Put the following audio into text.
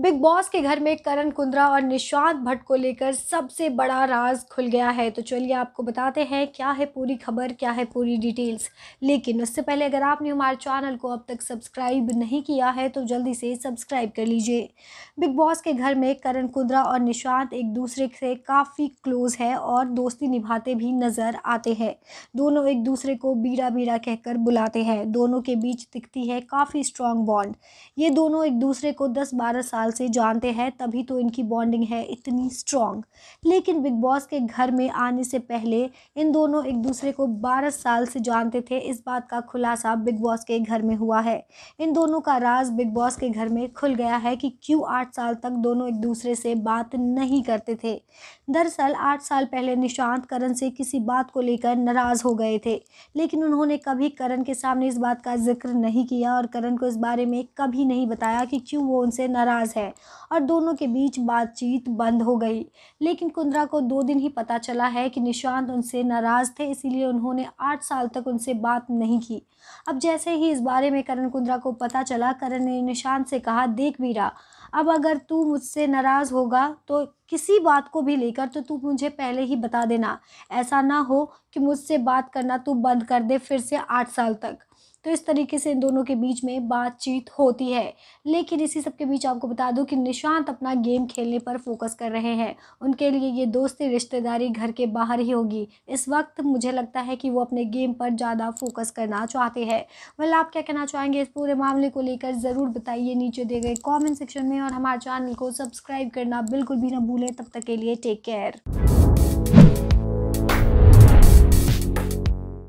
big boss के घर में करण कुंद्रा और निशांत भट्ट को लेकर सबसे बड़ा राज खुल गया है तो चलिए आपको बताते हैं क्या है पूरी खबर क्या है पूरी डिटेल्स लेकिन उससे पहले अगर आपने हमारे चैनल को अब तक सब्सक्राइब नहीं किया है तो जल्दी से सब्सक्राइब कर लीजिए बिग बॉस के घर में करण कुंद्रा और निशांत एक दूसरे से काफ़ी क्लोज है और दोस्ती निभाते भी नज़र आते हैं दोनों एक दूसरे को बीड़ा बीड़ा कहकर बुलाते हैं दोनों के बीच दिखती है काफ़ी स्ट्रॉन्ग बॉन्ड ये दोनों एक दूसरे को दस बारह साल साल से जानते हैं तभी तो इनकी बॉन्डिंग है इतनी स्ट्रॉन्ग लेकिन बिग बॉस के घर में आने से पहले इन दोनों एक दूसरे को बारह साल से जानते थे इस बात का खुलासा बिग बॉस के घर में हुआ है इन दोनों का राज बिग बॉस के घर में खुल गया है कि क्यों आठ साल तक दोनों एक दूसरे से बात नहीं करते थे दरअसल आठ साल पहले निशांत करण से किसी बात को लेकर नाराज़ हो गए थे लेकिन उन्होंने कभी करण के सामने इस बात का जिक्र नहीं किया और करण को इस बारे में कभी नहीं बताया कि क्यों वो उनसे नाराज़ है और दोनों के बीच बातचीत बंद हो गई लेकिन कुंद्रा को दो दिन ही पता चला है कि निशांत उनसे नाराज़ थे इसीलिए उन्होंने आठ साल तक उनसे बात नहीं की अब जैसे ही इस बारे में करण कुंद्रा को पता चला करण ने निशांत से कहा देख वीरा अब अगर तू मुझसे नाराज़ होगा तो किसी बात को भी लेकर तो तू मुझे पहले ही बता देना ऐसा ना हो कि मुझसे बात करना तू बंद कर दे फिर से आठ साल तक तो इस तरीके से इन दोनों के बीच में बातचीत होती है लेकिन इसी सब के बीच आपको बता दूं कि निशांत अपना गेम खेलने पर फोकस कर रहे हैं उनके लिए ये दोस्ती रिश्तेदारी घर के बाहर ही होगी इस वक्त मुझे लगता है कि वो अपने गेम पर ज़्यादा फोकस करना चाहते हैं वेल आप क्या कहना चाहेंगे इस पूरे मामले को लेकर ज़रूर बताइए नीचे दिए गए कॉमेंट सेक्शन में और हमारे चैनल को सब्सक्राइब करना बिल्कुल भी ना भूलें तब तक के लिए टेक केयर